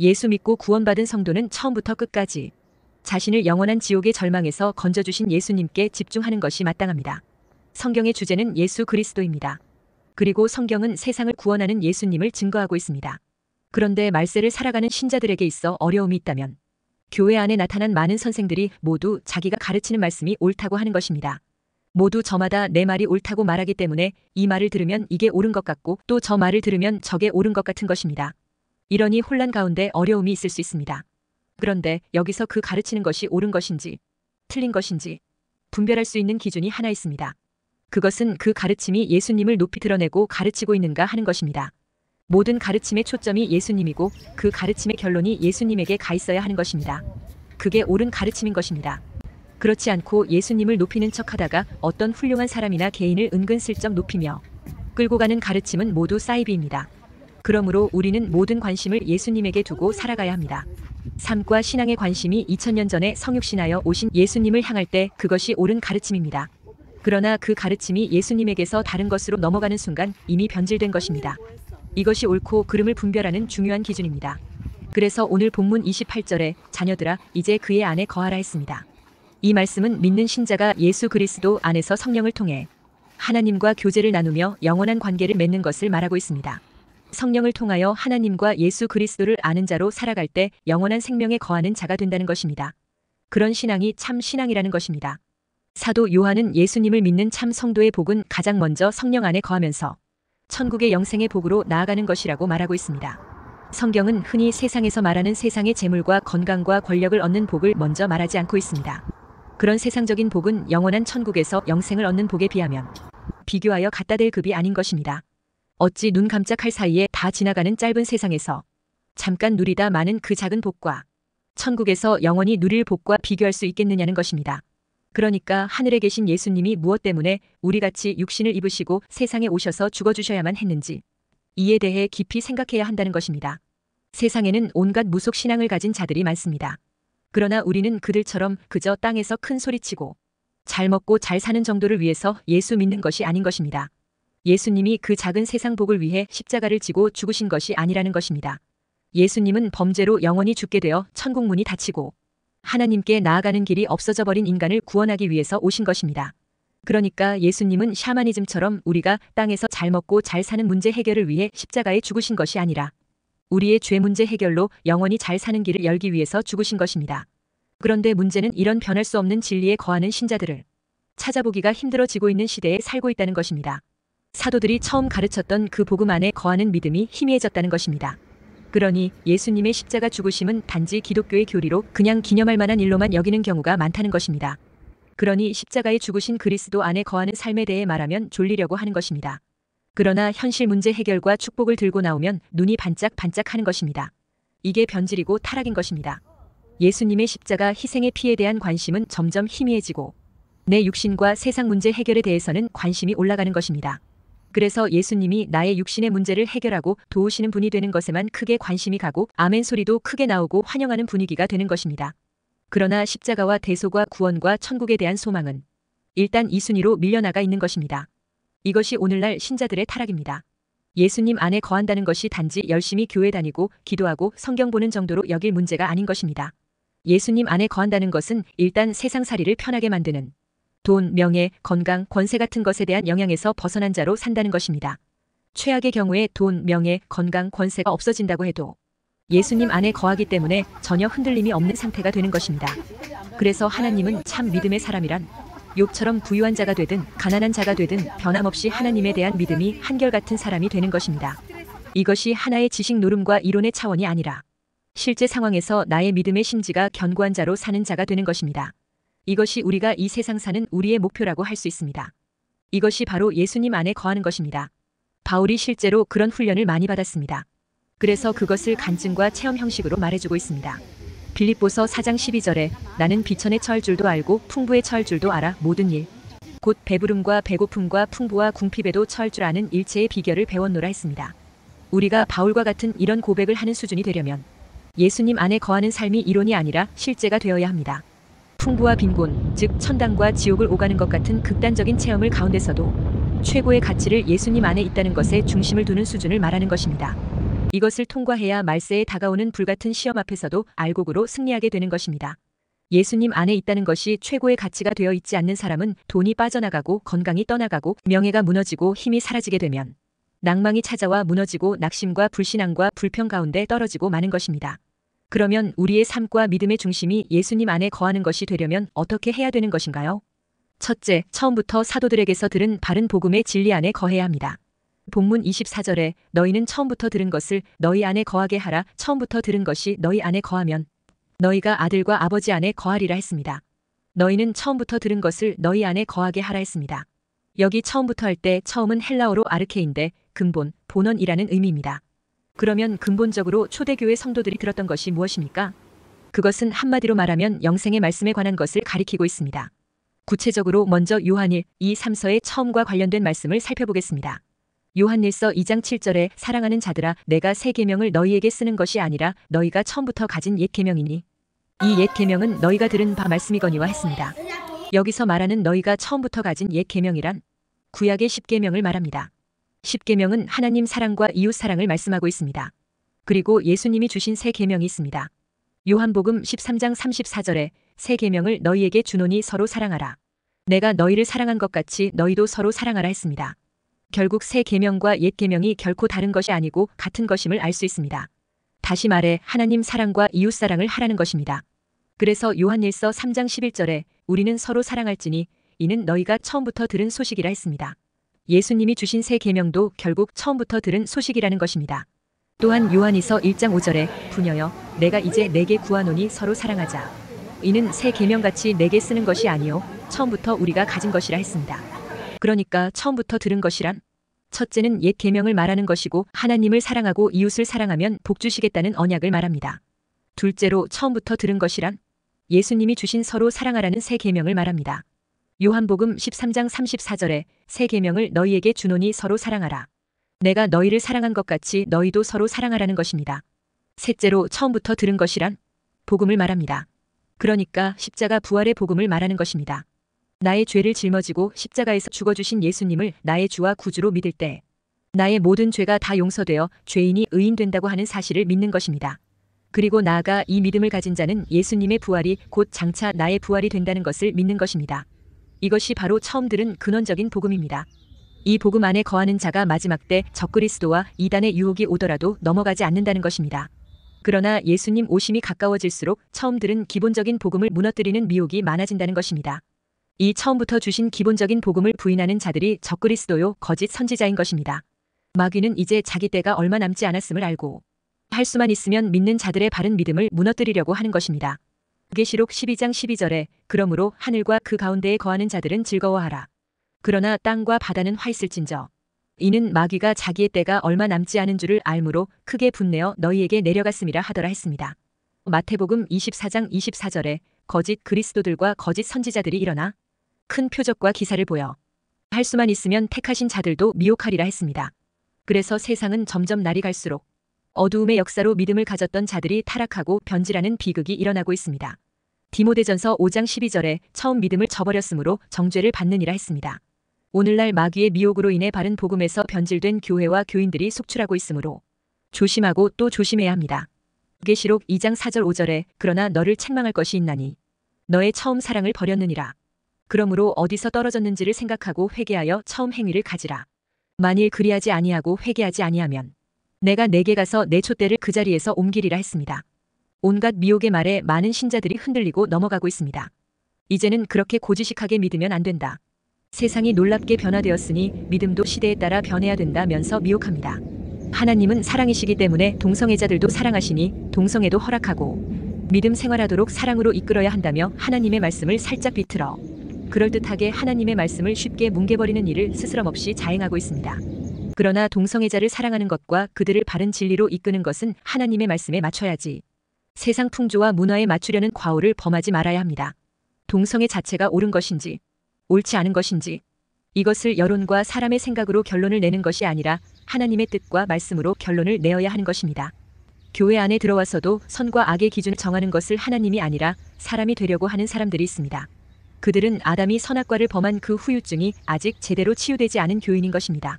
예수 믿고 구원받은 성도는 처음부터 끝까지 자신을 영원한 지옥의 절망에서 건져주신 예수님께 집중하는 것이 마땅합니다. 성경의 주제는 예수 그리스도입니다. 그리고 성경은 세상을 구원하는 예수님을 증거하고 있습니다. 그런데 말세를 살아가는 신자들에게 있어 어려움이 있다면 교회 안에 나타난 많은 선생들이 모두 자기가 가르치는 말씀이 옳다고 하는 것입니다. 모두 저마다 내 말이 옳다고 말하기 때문에 이 말을 들으면 이게 옳은 것 같고 또 저 말을 들으면 저게 옳은 것 같은 것입니다. 이러니 혼란 가운데 어려움이 있을 수 있습니다. 그런데 여기서 그 가르치는 것이 옳은 것인지 틀린 것인지 분별할 수 있는 기준이 하나 있습니다. 그것은 그 가르침이 예수님을 높이 드러내고 가르치고 있는가 하는 것입니다. 모든 가르침의 초점이 예수님이고 그 가르침의 결론이 예수님에게 가 있어야 하는 것입니다. 그게 옳은 가르침인 것입니다. 그렇지 않고 예수님을 높이는 척 하다가 어떤 훌륭한 사람이나 개인을 은근슬쩍 높이며 끌고 가는 가르침은 모두 사이비입니다. 그러므로 우리는 모든 관심을 예수님에게 두고 살아가야 합니다. 삶과 신앙의 관심이 2000년 전에 성육신하여 오신 예수님을 향할 때 그것이 옳은 가르침입니다. 그러나 그 가르침이 예수님에게서 다른 것으로 넘어가는 순간 이미 변질된 것입니다. 이것이 옳고 그름을 분별하는 중요한 기준입니다. 그래서 오늘 본문 28절에 자녀들아 이제 그의 안에 거하라 했습니다. 이 말씀은 믿는 신자가 예수 그리스도 안에서 성령을 통해 하나님과 교제를 나누며 영원한 관계를 맺는 것을 말하고 있습니다. 성령을 통하여 하나님과 예수 그리스도를 아는 자로 살아갈 때 영원한 생명에 거하는 자가 된다는 것입니다. 그런 신앙이 참 신앙이라는 것입니다. 사도 요한은 예수님을 믿는 참 성도의 복은 가장 먼저 성령 안에 거하면서 천국의 영생의 복으로 나아가는 것이라고 말하고 있습니다. 성경은 흔히 세상에서 말하는 세상의 재물과 건강과 권력을 얻는 복을 먼저 말하지 않고 있습니다. 그런 세상적인 복은 영원한 천국에서 영생을 얻는 복에 비하면 비교하여 갖다 댈 급이 아닌 것입니다. 어찌 눈 깜짝할 사이에 다 지나가는 짧은 세상에서 잠깐 누리다 많은 그 작은 복과 천국에서 영원히 누릴 복과 비교할 수 있겠느냐는 것입니다. 그러니까 하늘에 계신 예수님이 무엇 때문에 우리같이 육신을 입으시고 세상에 오셔서 죽어주셔야만 했는지 이에 대해 깊이 생각해야 한다는 것입니다. 세상에는 온갖 무속 신앙을 가진 자들이 많습니다. 그러나 우리는 그들처럼 그저 땅에서 큰 소리치고 잘 먹고 잘 사는 정도를 위해서 예수 믿는 것이 아닌 것입니다. 예수님이 그 작은 세상 복을 위해 십자가를 지고 죽으신 것이 아니라는 것입니다. 예수님은 범죄로 영원히 죽게 되어 천국 문이 닫히고 하나님께 나아가는 길이 없어져 버린 인간을 구원하기 위해서 오신 것입니다. 그러니까 예수님은 샤머니즘처럼 우리가 땅에서 잘 먹고 잘 사는 문제 해결을 위해 십자가에 죽으신 것이 아니라 우리의 죄 문제 해결로 영원히 잘 사는 길을 열기 위해서 죽으신 것입니다. 그런데 문제는 이런 변할 수 없는 진리에 거하는 신자들을 찾아보기가 힘들어지고 있는 시대에 살고 있다는 것입니다. 사도들이 처음 가르쳤던 그 복음 안에 거하는 믿음이 희미해졌다는 것입니다. 그러니 예수님의 십자가 죽으심은 단지 기독교의 교리로 그냥 기념할 만한 일로만 여기는 경우가 많다는 것입니다. 그러니 십자가에 죽으신 그리스도 안에 거하는 삶에 대해 말하면 졸리려고 하는 것입니다. 그러나 현실 문제 해결과 축복을 들고 나오면 눈이 반짝반짝 하는 것입니다. 이게 변질이고 타락인 것입니다. 예수님의 십자가 희생의 피에 대한 관심은 점점 희미해지고 내 육신과 세상 문제 해결에 대해서는 관심이 올라가는 것입니다. 그래서 예수님이 나의 육신의 문제를 해결하고 도우시는 분이 되는 것에만 크게 관심이 가고 아멘 소리도 크게 나오고 환영하는 분위기가 되는 것입니다. 그러나 십자가와 대소가 구원과 천국에 대한 소망은 일단 이 순위로 밀려나가 있는 것입니다. 이것이 오늘날 신자들의 타락입니다. 예수님 안에 거한다는 것이 단지 열심히 교회 다니고 기도하고 성경 보는 정도로 여길 문제가 아닌 것입니다. 예수님 안에 거한다는 것은 일단 세상 살이를 편하게 만드는 돈, 명예, 건강, 권세 같은 것에 대한 영향에서 벗어난 자로 산다는 것입니다. 최악의 경우에 돈, 명예, 건강, 권세가 없어진다고 해도 예수님 안에 거하기 때문에 전혀 흔들림이 없는 상태가 되는 것입니다. 그래서 하나님은 참 믿음의 사람이란 욕처럼 부유한 자가 되든 가난한 자가 되든 변함없이 하나님에 대한 믿음이 한결같은 사람이 되는 것입니다. 이것이 하나의 지식 노름과 이론의 차원이 아니라 실제 상황에서 나의 믿음의 심지가 견고한 자로 사는 자가 되는 것입니다. 이것이 우리가 이 세상 사는 우리의 목표라고 할 수 있습니다. 이것이 바로 예수님 안에 거하는 것입니다. 바울이 실제로 그런 훈련을 많이 받았습니다. 그래서 그것을 간증과 체험 형식으로 말해주고 있습니다. 빌립보서 4장 12절에 나는 비천에 처할 줄도 알고 풍부에 처할 줄도 알아 모든 일. 곧 배부름과 배고픔과 풍부와 궁핍에도 처할 줄 아는 일체의 비결을 배웠노라 했습니다. 우리가 바울과 같은 이런 고백을 하는 수준이 되려면 예수님 안에 거하는 삶이 이론이 아니라 실제가 되어야 합니다. 풍부와 빈곤, 즉 천당과 지옥을 오가는 것 같은 극단적인 체험을 가운데서도 최고의 가치를 예수님 안에 있다는 것에 중심을 두는 수준을 말하는 것입니다. 이것을 통과해야 말세에 다가오는 불같은 시험 앞에서도 알곡으로 승리하게 되는 것입니다. 예수님 안에 있다는 것이 최고의 가치가 되어 있지 않는 사람은 돈이 빠져나가고 건강이 떠나가고 명예가 무너지고 힘이 사라지게 되면 낭망이 찾아와 무너지고 낙심과 불신앙과 불평 가운데 떨어지고 마는 것입니다. 그러면 우리의 삶과 믿음의 중심이 예수님 안에 거하는 것이 되려면 어떻게 해야 되는 것인가요? 첫째, 처음부터 사도들에게서 들은 바른 복음의 진리 안에 거해야 합니다. 본문 24절에 너희는 처음부터 들은 것을 너희 안에 거하게 하라. 처음부터 들은 것이 너희 안에 거하면 너희가 아들과 아버지 안에 거하리라 했습니다. 너희는 처음부터 들은 것을 너희 안에 거하게 하라 했습니다. 여기 처음부터 할 때 처음은 헬라어로 아르케인데 근본, 본원이라는 의미입니다. 그러면 근본적으로 초대교회 성도들이 들었던 것이 무엇입니까? 그것은 한마디로 말하면 영생의 말씀에 관한 것을 가리키고 있습니다. 구체적으로 먼저 요한일 2, 3서의 처음과 관련된 말씀을 살펴보겠습니다. 요한일서 2장 7절에 사랑하는 자들아 내가 새 계명을 너희에게 쓰는 것이 아니라 너희가 처음부터 가진 옛 계명이니 이 옛 계명은 너희가 들은 바 말씀이거니와 했습니다. 여기서 말하는 너희가 처음부터 가진 옛 계명이란 구약의 10계명을 말합니다. 10계명은 하나님 사랑과 이웃 사랑을 말씀하고 있습니다. 그리고 예수님이 주신 새 계명이 있습니다. 요한복음 13장 34절에 새 계명을 너희에게 주노니 서로 사랑하라. 내가 너희를 사랑한 것 같이 너희도 서로 사랑하라 했습니다. 결국 새 계명과 옛 계명이 결코 다른 것이 아니고 같은 것임을 알 수 있습니다. 다시 말해 하나님 사랑과 이웃 사랑을 하라는 것입니다. 그래서 요한일서 3장 11절에 우리는 서로 사랑할지니 이는 너희가 처음부터 들은 소식이라 했습니다. 예수님이 주신 세 계명도 결국 처음부터 들은 소식이라는 것입니다. 또한 요한이서 1장 5절에 부녀여 내가 이제 내게 구하노니 서로 사랑하자. 이는 새 계명같이 내게 쓰는 것이 아니요 처음부터 우리가 가진 것이라 했습니다. 그러니까 처음부터 들은 것이란 첫째는 옛 계명을 말하는 것이고 하나님을 사랑하고 이웃을 사랑하면 복 주시겠다는 언약을 말합니다. 둘째로 처음부터 들은 것이란 예수님이 주신 서로 사랑하라는 새 계명을 말합니다. 요한복음 13장 34절에 새 계명을 너희에게 주노니 서로 사랑하라. 내가 너희를 사랑한 것 같이 너희도 서로 사랑하라는 것입니다. 셋째로 처음부터 들은 것이란 복음을 말합니다. 그러니까 십자가 부활의 복음을 말하는 것입니다. 나의 죄를 짊어지고 십자가에서 죽어주신 예수님을 나의 주와 구주로 믿을 때 나의 모든 죄가 다 용서되어 죄인이 의인 된다고 하는 사실을 믿는 것입니다. 그리고 나아가 이 믿음을 가진 자는 예수님의 부활이 곧 장차 나의 부활이 된다는 것을 믿는 것입니다. 이것이 바로 처음 들은 근원적인 복음입니다. 이 복음 안에 거하는 자가 마지막 때 적그리스도와 이단의 유혹이 오더라도 넘어가지 않는다는 것입니다. 그러나 예수님 오심이 가까워질수록 처음 들은 기본적인 복음을 무너뜨리는 미혹이 많아진다는 것입니다. 이 처음부터 주신 기본적인 복음을 부인하는 자들이 적그리스도요 거짓 선지자인 것입니다. 마귀는 이제 자기 때가 얼마 남지 않았음을 알고 할 수만 있으면 믿는 자들의 바른 믿음을 무너뜨리려고 하는 것입니다. 계시록 12장 12절에 그러므로 하늘과 그 가운데에 거하는 자들은 즐거워하라. 그러나 땅과 바다는 화 있을진저. 이는 마귀가 자기의 때가 얼마 남지 않은 줄을 알므로 크게 분내어 너희에게 내려갔음이라 하더라 했습니다. 마태복음 24장 24절에 거짓 그리스도들과 거짓 선지자들이 일어나 큰 표적과 기사를 보여 할 수만 있으면 택하신 자들도 미혹하리라 했습니다. 그래서 세상은 점점 날이 갈수록 어두움의 역사로 믿음을 가졌던 자들이 타락하고 변질하는 비극이 일어나고 있습니다. 디모데전서 5장 12절에 처음 믿음을 저버렸으므로 정죄를 받느니라 했습니다. 오늘날 마귀의 미혹으로 인해 바른 복음에서 변질된 교회와 교인들이 속출하고 있으므로 조심하고 또 조심해야 합니다. 계시록 2장 4절 5절에 그러나 너를 책망할 것이 있나니 너의 처음 사랑을 버렸느니라. 그러므로 어디서 떨어졌는지를 생각하고 회개하여 처음 행위를 가지라. 만일 그리하지 아니하고 회개하지 아니하면 내가 내게 가서 내 촛대를 그 자리에서 옮기리라 했습니다. 온갖 미혹의 말에 많은 신자들이 흔들리고 넘어가고 있습니다. 이제는 그렇게 고지식하게 믿으면 안 된다. 세상이 놀랍게 변화되었으니 믿음도 시대에 따라 변해야 된다면서 미혹합니다. 하나님은 사랑이시기 때문에 동성애자들도 사랑하시니 동성애도 허락하고 믿음 생활하도록 사랑으로 이끌어야 한다며 하나님의 말씀을 살짝 비틀어 그럴듯하게 하나님의 말씀을 쉽게 뭉개버리는 일을 스스럼 없이 자행하고 있습니다. 그러나 동성애자를 사랑하는 것과 그들을 바른 진리로 이끄는 것은 하나님의 말씀에 맞춰야지. 세상 풍조와 문화에 맞추려는 과오를 범하지 말아야 합니다. 동성애 자체가 옳은 것인지 옳지 않은 것인지 이것을 여론과 사람의 생각으로 결론을 내는 것이 아니라 하나님의 뜻과 말씀으로 결론을 내어야 하는 것입니다. 교회 안에 들어와서도 선과 악의 기준을 정하는 것을 하나님이 아니라 사람이 되려고 하는 사람들이 있습니다. 그들은 아담이 선악과를 범한 그 후유증이 아직 제대로 치유되지 않은 교인인 것입니다.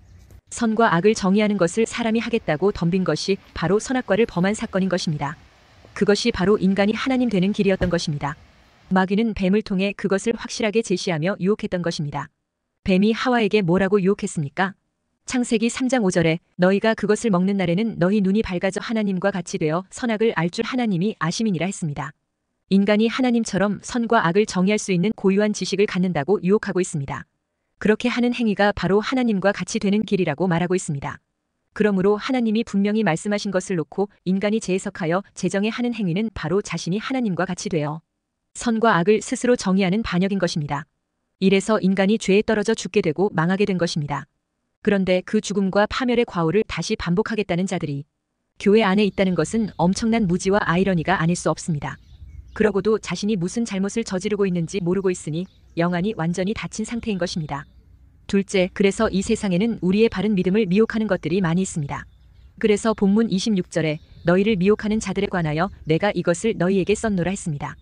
선과 악을 정의하는 것을 사람이 하겠다고 덤빈 것이 바로 선악과를 범한 사건인 것입니다. 그것이 바로 인간이 하나님 되는 길이었던 것입니다. 마귀는 뱀을 통해 그것을 확실하게 제시하며 유혹했던 것입니다. 뱀이 하와에게 뭐라고 유혹했습니까? 창세기 3장 5절에 너희가 그것을 먹는 날에는 너희 눈이 밝아져 하나님과 같이 되어 선악을 알 줄 하나님이 아심이니라 했습니다. 인간이 하나님처럼 선과 악을 정의할 수 있는 고유한 지식을 갖는다고 유혹하고 있습니다. 그렇게 하는 행위가 바로 하나님과 같이 되는 길이라고 말하고 있습니다. 그러므로 하나님이 분명히 말씀하신 것을 놓고 인간이 재해석하여 재정에 하는 행위는 바로 자신이 하나님과 같이 되어 선과 악을 스스로 정의하는 반역인 것입니다. 이래서 인간이 죄에 떨어져 죽게 되고 망하게 된 것입니다. 그런데 그 죽음과 파멸의 과오를 다시 반복하겠다는 자들이 교회 안에 있다는 것은 엄청난 무지와 아이러니가 아닐 수 없습니다. 그러고도 자신이 무슨 잘못을 저지르고 있는지 모르고 있으니 영안이 완전히 닫힌 상태인 것입니다. 둘째, 그래서 이 세상에는 우리의 바른 믿음을 미혹하는 것들이 많이 있습니다. 그래서 본문 26절에 너희를 미혹하는 자들에 관하여 내가 이것을 너희에게 썼노라 했습니다.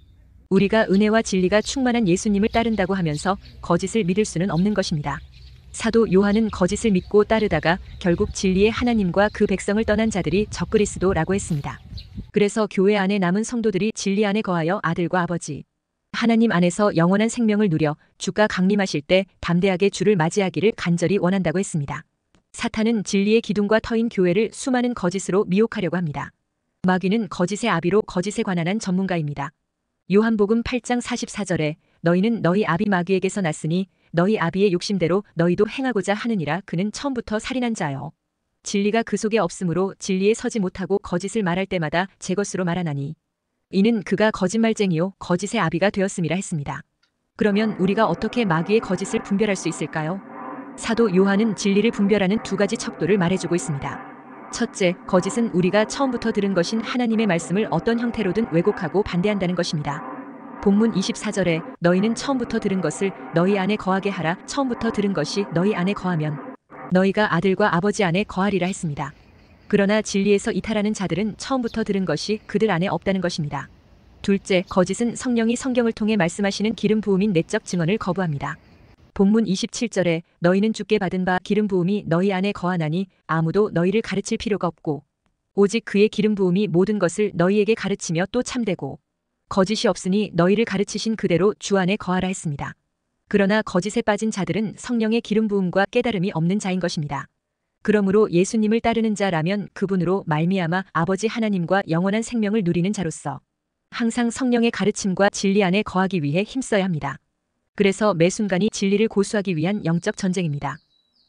우리가 은혜와 진리가 충만한 예수님을 따른다고 하면서 거짓을 믿을 수는 없는 것입니다. 사도 요한은 거짓을 믿고 따르다가 결국 진리의 하나님과 그 백성을 떠난 자들이 적그리스도라고 했습니다. 그래서 교회 안에 남은 성도들이 진리 안에 거하여 아들과 아버지 하나님 안에서 영원한 생명을 누려 주가 강림하실 때 담대하게 주를 맞이하기를 간절히 원한다고 했습니다. 사탄은 진리의 기둥과 터인 교회를 수많은 거짓으로 미혹하려고 합니다. 마귀는 거짓의 아비로 거짓에 관한한 전문가입니다. 요한복음 8장 44절에 너희는 너희 아비 마귀에게서 났으니 너희 아비의 욕심대로 너희도 행하고자 하느니라 그는 처음부터 살인한 자여 진리가 그 속에 없으므로 진리에 서지 못하고 거짓을 말할 때마다 제 것으로 말하나니 이는 그가 거짓말쟁이요 거짓의 아비가 되었음이라 했습니다. 그러면 우리가 어떻게 마귀의 거짓을 분별할 수 있을까요? 사도 요한은 진리를 분별하는 두 가지 척도를 말해주고 있습니다. 첫째, 거짓은 우리가 처음부터 들은 것인 하나님의 말씀을 어떤 형태로든 왜곡하고 반대한다는 것입니다. 본문 24절에 너희는 처음부터 들은 것을 너희 안에 거하게 하라 처음부터 들은 것이 너희 안에 거하면 너희가 아들과 아버지 안에 거하리라 했습니다. 그러나 진리에서 이탈하는 자들은 처음부터 들은 것이 그들 안에 없다는 것입니다. 둘째, 거짓은 성령이 성경을 통해 말씀하시는 기름 부음인 내적 증언을 거부합니다. 본문 27절에 너희는 죽게 받은 바 기름 부음이 너희 안에 거하나니 아무도 너희를 가르칠 필요가 없고 오직 그의 기름 부음이 모든 것을 너희에게 가르치며 또 참되고 거짓이 없으니 너희를 가르치신 그대로 주 안에 거하라 했습니다. 그러나 거짓에 빠진 자들은 성령의 기름 부음과 깨달음이 없는 자인 것입니다. 그러므로 예수님을 따르는 자라면 그분으로 말미암아 아버지 하나님과 영원한 생명을 누리는 자로서 항상 성령의 가르침과 진리 안에 거하기 위해 힘써야 합니다. 그래서 매 순간이 진리를 고수하기 위한 영적 전쟁입니다.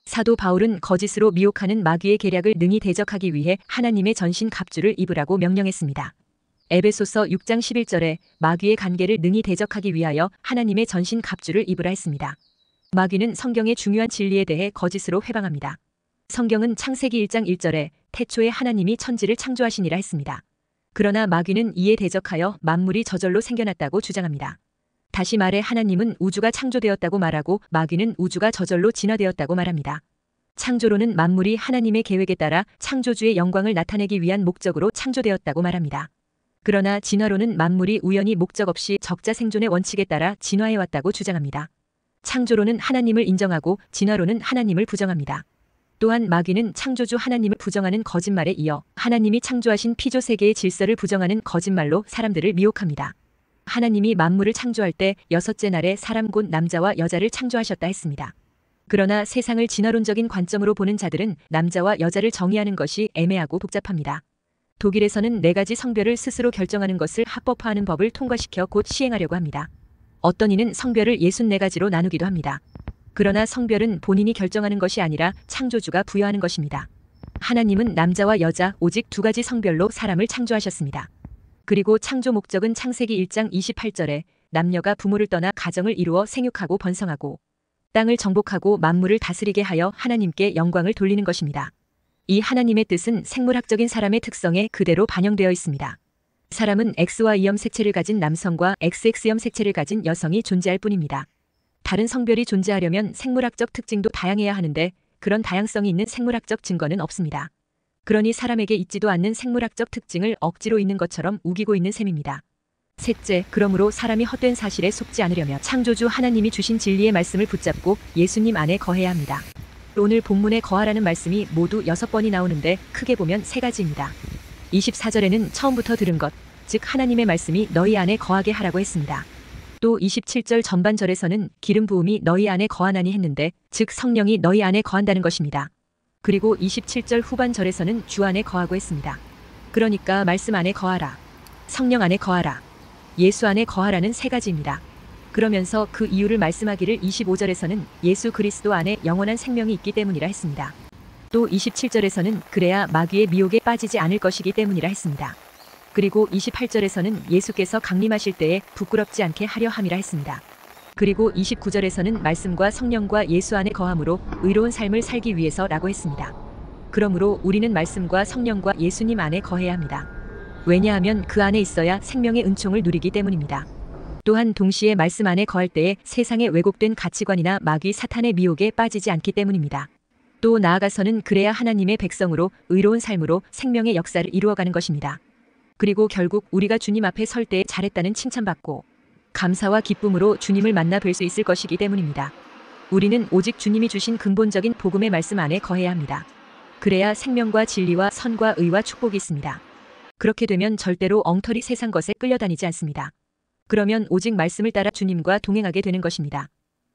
사도 바울은 거짓으로 미혹하는 마귀의 계략을 능히 대적하기 위해 하나님의 전신 갑주를 입으라고 명령했습니다. 에베소서 6장 11절에 마귀의 관계를 능히 대적하기 위하여 하나님의 전신 갑주를 입으라 했습니다. 마귀는 성경의 중요한 진리에 대해 거짓으로 회방합니다. 성경은 창세기 1장 1절에 태초에 하나님이 천지를 창조하시니라 했습니다. 그러나 마귀는 이에 대적하여 만물이 저절로 생겨났다고 주장합니다. 다시 말해 하나님은 우주가 창조되었다고 말하고 마귀는 우주가 저절로 진화되었다고 말합니다. 창조로는 만물이 하나님의 계획에 따라 창조주의 영광을 나타내기 위한 목적으로 창조되었다고 말합니다. 그러나 진화론은 만물이 우연히 목적 없이 적자 생존의 원칙에 따라 진화해왔다고 주장합니다. 창조론은 하나님을 인정하고 진화론은 하나님을 부정합니다. 또한 마귀는 창조주 하나님을 부정하는 거짓말에 이어 하나님이 창조하신 피조 세계의 질서를 부정하는 거짓말로 사람들을 미혹합니다. 하나님이 만물을 창조할 때 여섯째 날에 사람 곧 남자와 여자를 창조하셨다 했습니다. 그러나 세상을 진화론적인 관점으로 보는 자들은 남자와 여자를 정의하는 것이 애매하고 복잡합니다. 독일에서는 네 가지 성별을 스스로 결정하는 것을 합법화하는 법을 통과시켜 곧 시행하려고 합니다. 어떤 이는 성별을 64가지로 나누기도 합니다. 그러나 성별은 본인이 결정하는 것이 아니라 창조주가 부여하는 것입니다. 하나님은 남자와 여자 오직 두 가지 성별로 사람을 창조하셨습니다. 그리고 창조 목적은 창세기 1장 28절에 남녀가 부모를 떠나 가정을 이루어 생육하고 번성하고 땅을 정복하고 만물을 다스리게 하여 하나님께 영광을 돌리는 것입니다. 이 하나님의 뜻은 생물학적인 사람의 특성에 그대로 반영되어 있습니다. 사람은 X와 E염 색채를 가진 남성과 XX염 색채를 가진 여성이 존재할 뿐입니다. 다른 성별이 존재하려면 생물학적 특징도 다양해야 하는데 그런 다양성이 있는 생물학적 증거는 없습니다. 그러니 사람에게 있지도 않는 생물학적 특징을 억지로 있는 것처럼 우기고 있는 셈입니다. 셋째, 그러므로 사람이 헛된 사실에 속지 않으려면 창조주 하나님이 주신 진리의 말씀을 붙잡고 예수님 안에 거해야 합니다. 오늘 본문에 거하라는 말씀이 모두 여섯 번이 나오는데 크게 보면 세 가지입니다. 24절에는 처음부터 들은 것, 즉 하나님의 말씀이 너희 안에 거하게 하라고 했습니다. 또 27절 전반절에서는 기름 부음이 너희 안에 거하나니 했는데 즉 성령이 너희 안에 거한다는 것입니다. 그리고 27절 후반절에서는 주 안에 거하고 했습니다. 그러니까 말씀 안에 거하라. 성령 안에 거하라. 예수 안에 거하라는 세 가지입니다. 그러면서 그 이유를 말씀하기를 25절에서는 예수 그리스도 안에 영원한 생명이 있기 때문이라 했습니다. 또 27절에서는 그래야 마귀의 미혹에 빠지지 않을 것이기 때문이라 했습니다. 그리고 28절에서는 예수께서 강림하실 때에 부끄럽지 않게 하려 함이라 했습니다. 그리고 29절에서는 말씀과 성령과 예수 안에 거함으로 의로운 삶을 살기 위해서라고 했습니다. 그러므로 우리는 말씀과 성령과 예수님 안에 거해야 합니다. 왜냐하면 그 안에 있어야 생명의 은총을 누리기 때문입니다. 또한 동시에 말씀 안에 거할 때에 세상의 왜곡된 가치관이나 마귀 사탄의 미혹에 빠지지 않기 때문입니다. 또 나아가서는 그래야 하나님의 백성으로 의로운 삶으로 생명의 역사를 이루어가는 것입니다. 그리고 결국 우리가 주님 앞에 설때에 잘했다는 칭찬받고 감사와 기쁨으로 주님을 만나 뵐 수 있을 것이기 때문입니다. 우리는 오직 주님이 주신 근본적인 복음의 말씀 안에 거해야 합니다. 그래야 생명과 진리와 선과 의와 축복이 있습니다. 그렇게 되면 절대로 엉터리 세상 것에 끌려다니지 않습니다. 그러면 오직 말씀을 따라 주님과 동행하게 되는 것입니다.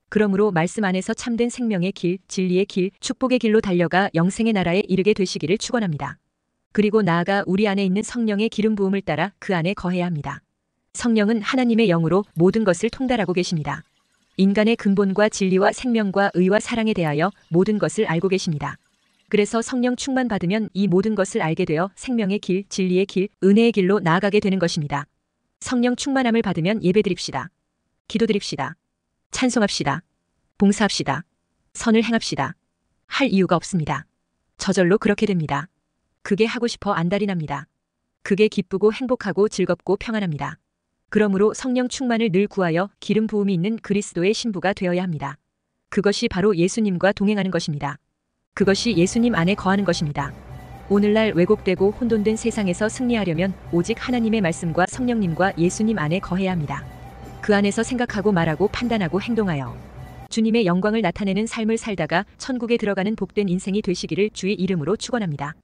그러므로 말씀 안에서 참된 생명의 길, 진리의 길, 축복의 길로 달려가 영생의 나라에 이르게 되시기를 축원합니다. 그리고 나아가 우리 안에 있는 성령의 기름 부음을 따라 그 안에 거해야 합니다. 성령은 하나님의 영으로 모든 것을 통달하고 계십니다. 인간의 근본과 진리와 생명과 의와 사랑에 대하여 모든 것을 알고 계십니다. 그래서 성령 충만 받으면 이 모든 것을 알게 되어 생명의 길, 진리의 길, 은혜의 길로 나아가게 되는 것입니다. 성령 충만함을 받으면 예배드립시다. 기도드립시다. 찬송합시다. 봉사합시다. 선을 행합시다. 할 이유가 없습니다. 저절로 그렇게 됩니다. 그게 하고 싶어 안달이 납니다. 그게 기쁘고 행복하고 즐겁고 평안합니다. 그러므로 성령 충만을 늘 구하여 기름 부음이 있는 그리스도의 신부가 되어야 합니다. 그것이 바로 예수님과 동행하는 것입니다. 그것이 예수님 안에 거하는 것입니다. 오늘날 왜곡되고 혼돈된 세상에서 승리하려면 오직 하나님의 말씀과 성령님과 예수님 안에 거해야 합니다. 그 안에서 생각하고 말하고 판단하고 행동하여 주님의 영광을 나타내는 삶을 살다가 천국에 들어가는 복된 인생이 되시기를 주의 이름으로 축원합니다.